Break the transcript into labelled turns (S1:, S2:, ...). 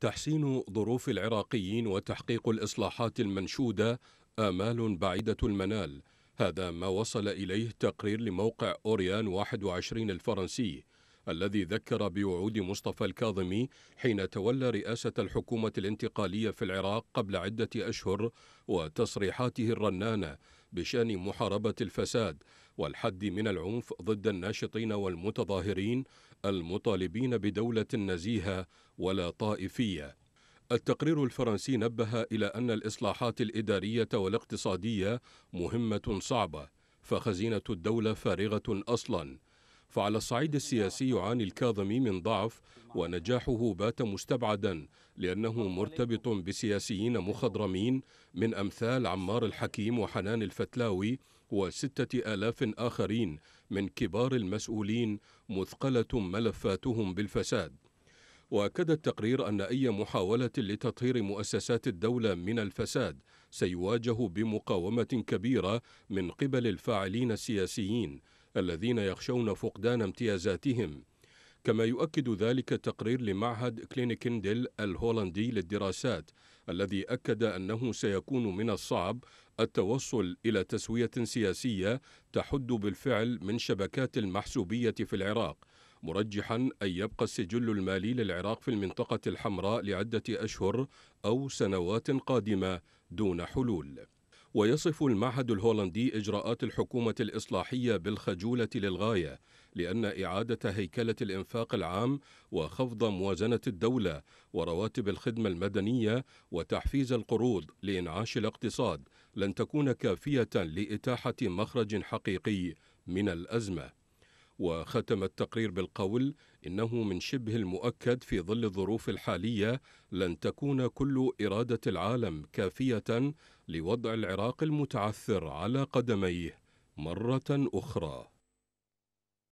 S1: تحسين ظروف العراقيين وتحقيق الإصلاحات المنشودة آمال بعيدة المنال هذا ما وصل إليه تقرير لموقع أوريان 21 الفرنسي الذي ذكر بوعود مصطفى الكاظمي حين تولى رئاسة الحكومة الانتقالية في العراق قبل عدة أشهر وتصريحاته الرنانة بشأن محاربة الفساد والحد من العنف ضد الناشطين والمتظاهرين المطالبين بدولة نزيهة ولا طائفية التقرير الفرنسي نبه إلى أن الإصلاحات الإدارية والاقتصادية مهمة صعبة فخزينة الدولة فارغة أصلا فعلى الصعيد السياسي يعاني الكاظمي من ضعف ونجاحه بات مستبعدا لأنه مرتبط بسياسيين مخضرمين من أمثال عمار الحكيم وحنان الفتلاوي وستة آلاف آخرين من كبار المسؤولين مثقلة ملفاتهم بالفساد واكد التقرير ان اي محاوله لتطهير مؤسسات الدوله من الفساد سيواجه بمقاومه كبيره من قبل الفاعلين السياسيين الذين يخشون فقدان امتيازاتهم كما يؤكد ذلك تقرير لمعهد كلينيكندل الهولندي للدراسات الذي أكد أنه سيكون من الصعب التوصل إلى تسوية سياسية تحد بالفعل من شبكات المحسوبية في العراق مرجحا أن يبقى السجل المالي للعراق في المنطقة الحمراء لعدة أشهر أو سنوات قادمة دون حلول ويصف المعهد الهولندي إجراءات الحكومة الإصلاحية بالخجولة للغاية لأن إعادة هيكلة الإنفاق العام وخفض موازنة الدولة ورواتب الخدمة المدنية وتحفيز القروض لإنعاش الاقتصاد لن تكون كافية لإتاحة مخرج حقيقي من الأزمة وختم التقرير بالقول إنه من شبه المؤكد في ظل الظروف الحالية لن تكون كل إرادة العالم كافية لوضع العراق المتعثر على قدميه مرة أخرى